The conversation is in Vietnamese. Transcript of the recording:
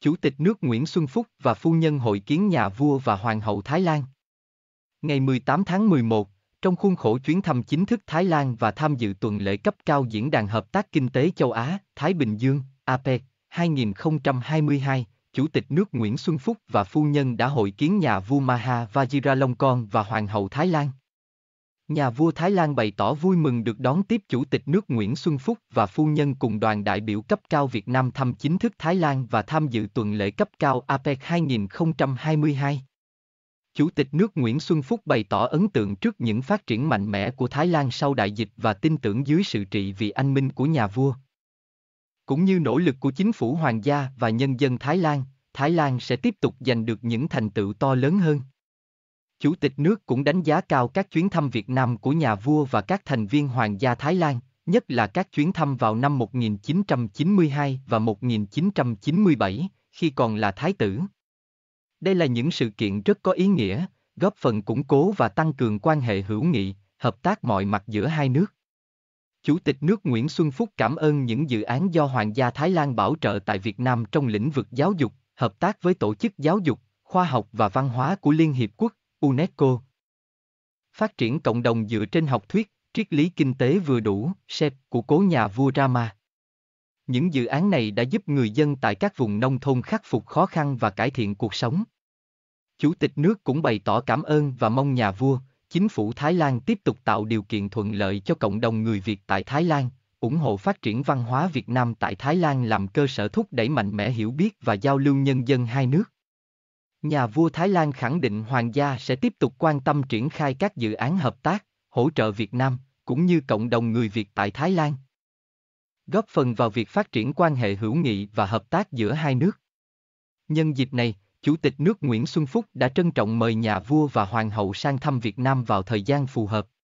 Chủ tịch nước Nguyễn Xuân Phúc và phu nhân hội kiến nhà vua và hoàng hậu Thái Lan. Ngày 18 tháng 11, trong khuôn khổ chuyến thăm chính thức Thái Lan và tham dự tuần lễ cấp cao Diễn đàn Hợp tác Kinh tế Châu Á, Thái Bình Dương, APEC 2022, Chủ tịch nước Nguyễn Xuân Phúc và phu nhân đã hội kiến nhà vua Maha Vajiralongkorn và Hoàng hậu Thái Lan. Nhà vua Thái Lan bày tỏ vui mừng được đón tiếp Chủ tịch nước Nguyễn Xuân Phúc và phu nhân cùng đoàn đại biểu cấp cao Việt Nam thăm chính thức Thái Lan và tham dự tuần lễ cấp cao APEC 2022. Chủ tịch nước Nguyễn Xuân Phúc bày tỏ ấn tượng trước những phát triển mạnh mẽ của Thái Lan sau đại dịch và tin tưởng dưới sự trị vì anh minh của nhà vua. Cũng như nỗ lực của chính phủ hoàng gia và nhân dân Thái Lan, Thái Lan sẽ tiếp tục giành được những thành tựu to lớn hơn. Chủ tịch nước cũng đánh giá cao các chuyến thăm Việt Nam của nhà vua và các thành viên Hoàng gia Thái Lan, nhất là các chuyến thăm vào năm 1992 và 1997, khi còn là thái tử. Đây là những sự kiện rất có ý nghĩa, góp phần củng cố và tăng cường quan hệ hữu nghị, hợp tác mọi mặt giữa hai nước. Chủ tịch nước Nguyễn Xuân Phúc cảm ơn những dự án do Hoàng gia Thái Lan bảo trợ tại Việt Nam trong lĩnh vực giáo dục, hợp tác với tổ chức giáo dục, khoa học và văn hóa của Liên Hiệp Quốc, UNESCO. Phát triển cộng đồng dựa trên học thuyết, triết lý kinh tế vừa đủ, SEP của cố nhà vua Rama. Những dự án này đã giúp người dân tại các vùng nông thôn khắc phục khó khăn và cải thiện cuộc sống. Chủ tịch nước cũng bày tỏ cảm ơn và mong nhà vua, chính phủ Thái Lan tiếp tục tạo điều kiện thuận lợi cho cộng đồng người Việt tại Thái Lan, ủng hộ phát triển văn hóa Việt Nam tại Thái Lan làm cơ sở thúc đẩy mạnh mẽ hiểu biết và giao lưu nhân dân hai nước nhà vua Thái Lan khẳng định hoàng gia sẽ tiếp tục quan tâm triển khai các dự án hợp tác, hỗ trợ Việt Nam, cũng như cộng đồng người Việt tại Thái Lan. Góp phần vào việc phát triển quan hệ hữu nghị và hợp tác giữa hai nước. Nhân dịp này, Chủ tịch nước Nguyễn Xuân Phúc đã trân trọng mời nhà vua và hoàng hậu sang thăm Việt Nam vào thời gian phù hợp.